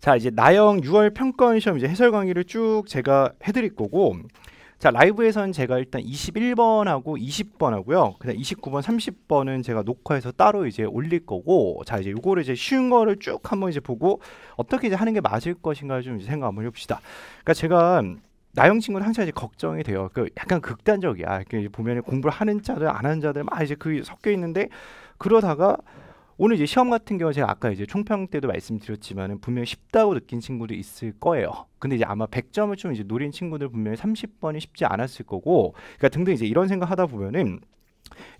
자 이제 나영 6월 평가원 시험 이제 해설 강의를 쭉 제가 해드릴 거고 자 라이브에서는 제가 일단 21번하고 20번하고요. 그다음 29번, 30번은 제가 녹화해서 따로 이제 올릴 거고 자 이제 요거를 이제 쉬운 거를 쭉 한번 이제 보고 어떻게 이제 하는 게 맞을 것인가 좀 생각 한번 해봅시다. 그러니까 제가 나영 친구는 항상 이제 걱정이 돼요. 그 약간 극단적이야. 이렇게 보면 공부를 하는 자들 안 하는 자들 막 이제 그 섞여 있는데 그러다가 오늘 이제 시험 같은 경우 제가 아까 이제 총평 때도 말씀드렸지만 분명히 쉽다고 느낀 친구도 있을 거예요. 근데 이제 아마 100점을 좀 이제 노린 친구들 분명히 30번이 쉽지 않았을 거고, 그러니까 등등 이제 이런 생각 하다 보면은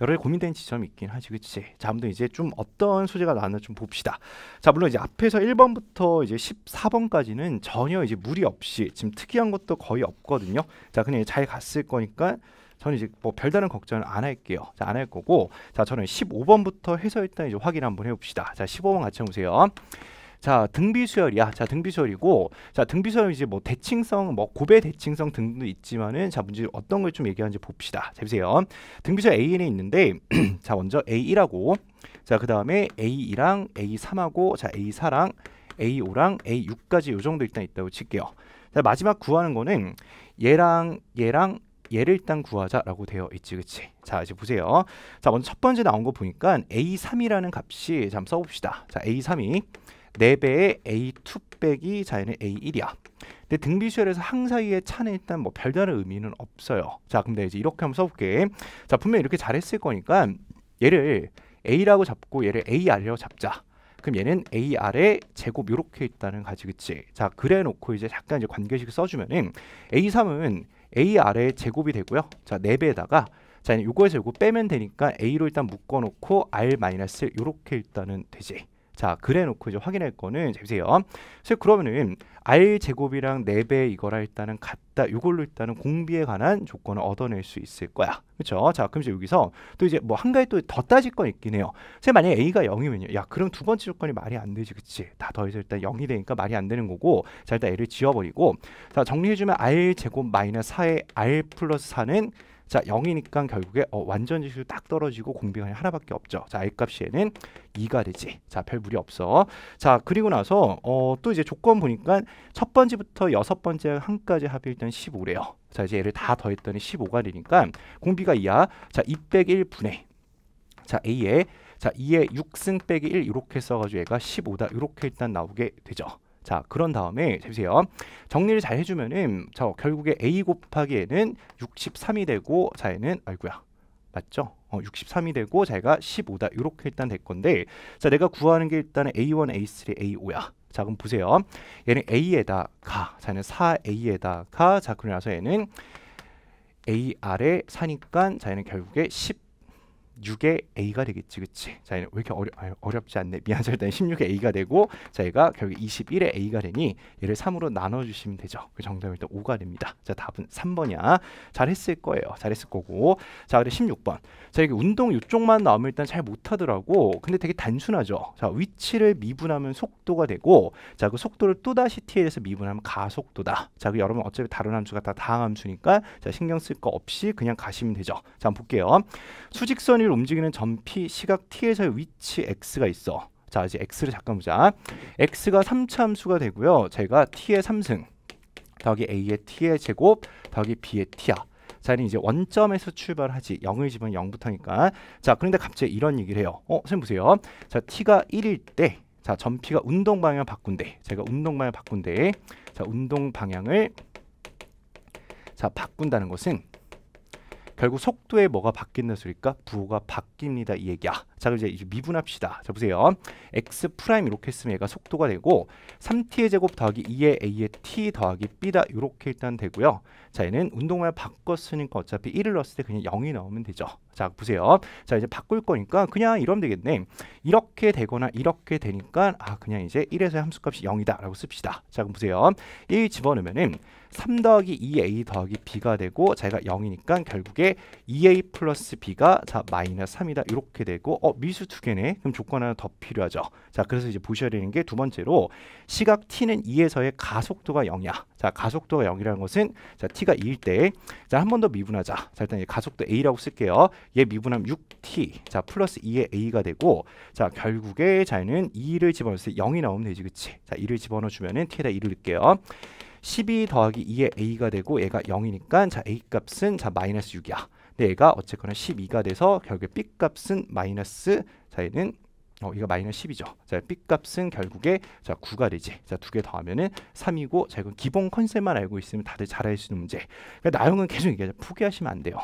여러 가지 고민되는 지점이 있긴 하지, 그치? 자, 아무튼 이제 좀 어떤 소재가 나왔나 좀 봅시다. 자, 물론 이제 앞에서 1번부터 이제 14번까지는 전혀 이제 무리 없이 지금 특이한 것도 거의 없거든요. 자, 그냥 잘 갔을 거니까 저는 이제 뭐 별다른 걱정을 안 할게요. 자, 안 할 거고. 자, 저는 15번부터 해서 일단 이제 확인 한번 해 봅시다. 자, 15번 같이 해 보세요. 자 등비수열이야 자 등비수열이고 자 등비수열은 이제 뭐 대칭성 뭐 고배 대칭성 등도 있지만은 자 문제 어떤 걸 좀 얘기하는지 봅시다 자 보세요 등비수열 AN에 있는데 자 먼저 A1하고 자 그 다음에 A2랑 A3하고 자 A4랑 A5랑 A6까지 요 정도 일단 있다고 칠게요 자 마지막 구하는 거는 얘랑 얘랑 얘를 일단 구하자라고 되어 있지 그치 자 이제 보세요 자 먼저 첫 번째 나온 거 보니까 a3이라는 값이 자 한번 써봅시다 자 a3이 4배의 a2 빼기 자연의 a1이야 근데 등비수열에서 항사이에 차는 일단 뭐 별다른 의미는 없어요 자 근데 이제 이렇게 한번 써볼게 자 분명히 이렇게 잘했을 거니까 얘를 a라고 잡고 얘를 ar라고 잡자 그럼 얘는 AR의 제곱 이렇게 있다는 가지그치. 자, 그래 놓고 이제 잠깐 이제 관계식 써주면은 A3은 AR의 제곱이 되고요. 자, 4배에다가 자, 요거에서 요거 빼면 되니까 A로 일단 묶어놓고 R-이렇게 일단은 되지. 자, 그래 놓고 이제 확인할 거는 잘 보세요. 그래서 그러면은 R 제곱이랑 4배 이거랑 일단은 같다. 이걸로 일단은 공비에 관한 조건을 얻어낼 수 있을 거야. 그렇죠? 자, 그럼 이제 여기서 또 이제 뭐 한가지 또 더 따질 건 있긴 해요. 제 만약에 A가 0이면요. 야, 그럼 두 번째 조건이 말이 안 되지. 그치? 다 더해서 일단 0이 되니까 말이 안 되는 거고. 자, 일단 L을 지워버리고. 자, 정리해주면 R 제곱 마이너스 4의 R 플러스 4는 자 0이니까 결국에 어, 완전지수 딱 떨어지고 공비가 하나밖에 없죠. 자 I값이에는 2가 되지. 자 별 무리 없어. 자 그리고 나서 어, 또 이제 조건 보니까 첫 번째부터 여섯 번째 한까지 합일단 15래요. 자 이제 얘를 다 더했더니 15가 되니까 공비가 2야 자 201분의 자 A에 자 2에 6승 빼기 1 이렇게 써가지고 얘가 15다 이렇게 일단 나오게 되죠. 자 그런 다음에 보세요 정리를 잘 해주면은 자 결국에 a 곱하기 n은 63이 되고 자 n 는 아이구야 맞죠? 어, 63이 되고 자기가 15다 이렇게 일단 될 건데 자 내가 구하는 게 일단은 A1, A3, A5야 자 그럼 보세요 얘는 A에다가 자는 4A에다가 자 그러고 나서 얘는 AR에 사니까 자얘는 결국에 10 6에 a가 되겠지 그치 자 얘는 왜 이렇게 어려, 어렵지 않네 미안 자 일단 1 6에 a가 되고 자 얘가 결국 2 1에 a가 되니 얘를 3으로 나눠주시면 되죠 그 정답이 일단 5가 됩니다 자 답은 3번이야 잘했을 거예요 잘했을 거고 자그래고 16번 자 이게 운동 이쪽만 나오면 일단 잘 못하더라고 근데 되게 단순하죠 자 위치를 미분하면 속도가 되고 자그 속도를 또다시 t에서 미분하면 가속도다 자 그 여러분 어차피 다른 함수가 다 다항 함수니까 자 신경 쓸 거 없이 그냥 가시면 되죠 자 한번 볼게요 수직선이 T를 움직이는 점피 시각 T에서의 위치 X가 있어. 자 이제 X를 잠깐 보자. X가 3차함수가 되고요. 제가 T의 3승 더하기 A의 T의 제곱 더하기 B의 T야. 자는 이 이제 원점에서 출발하지 0을 집은 0부터니까 자 그런데 갑자기 이런 얘기를 해요 어 선생님 보세요 자 t가 1일 때 자 점피가 운동 방향 바꾼대 제가 운동 방향 바꾼대 자 운동 방향을 자 바꾼다는 것은 결국 속도에 뭐가 바뀐다소리까 부호가 바뀝니다 이 얘기야 자 그럼 이제 미분합시다 자 보세요 x 프라임 이렇게 했으면 얘가 속도가 되고 3t의 제곱 더하기 2의 a의 t 더하기 b다 이렇게 일단 되고요 자 얘는 운동을 바꿨으니까 어차피 1을 넣었을 때 그냥 0이 나오면 되죠 자 보세요 자 이제 바꿀 거니까 그냥 이러면 되겠네 이렇게 되거나 이렇게 되니까 아 그냥 이제 1에서 의 함수값이 0이다 라고 씁시다 자 그럼 보세요 1 집어넣으면은 3 더하기 2a 더하기 b가 되고 자기가 0이니까 결국에 2a 플러스 b가 자 마이너스 3이다 이렇게 되고 어 미수 두 개네 그럼 조건 하나 더 필요하죠 자 그래서 이제 보셔야 되는 게 두 번째로 시각 t는 2에서의 가속도가 0이야 자 가속도가 0이라는 것은 자 t가 2일 때 자 한 번 더 미분하자 자 일단 이제 가속도 a라고 쓸게요 얘 미분하면 6t 자 플러스 2의 a가 되고 자 결국에 자는 얘 2를 집어넣을 때 0이 나오면 되지 그치 자 2를 집어넣어 주면은 t에다 2를 넣을게요 12 더하기 2에 a가 되고 얘가 0이니까 자 a 값은 자 마이너스 6이야. 근데 얘가 어쨌거나 12가 돼서 결국에 b 값은 마이너스 자 얘는 어, 이거 마이너스 10이죠. 자, B 값은 결국에 자, 9가 되지. 자, 두 개 더하면은 3이고, 자, 이건 기본 컨셉만 알고 있으면 다들 잘할수 있는 문제. 그러니까 나용은 계속 얘기하자. 포기하시면 안 돼요.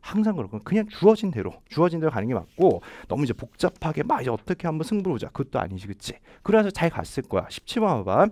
항상 그렇고 그냥 주어진 대로 주어진 대로 가는 게 맞고 너무 이제 복잡하게 막 이제 어떻게 한번 승부를 보자 그것도 아니지 그치 그래서 잘 갔을 거야 17번 봐봐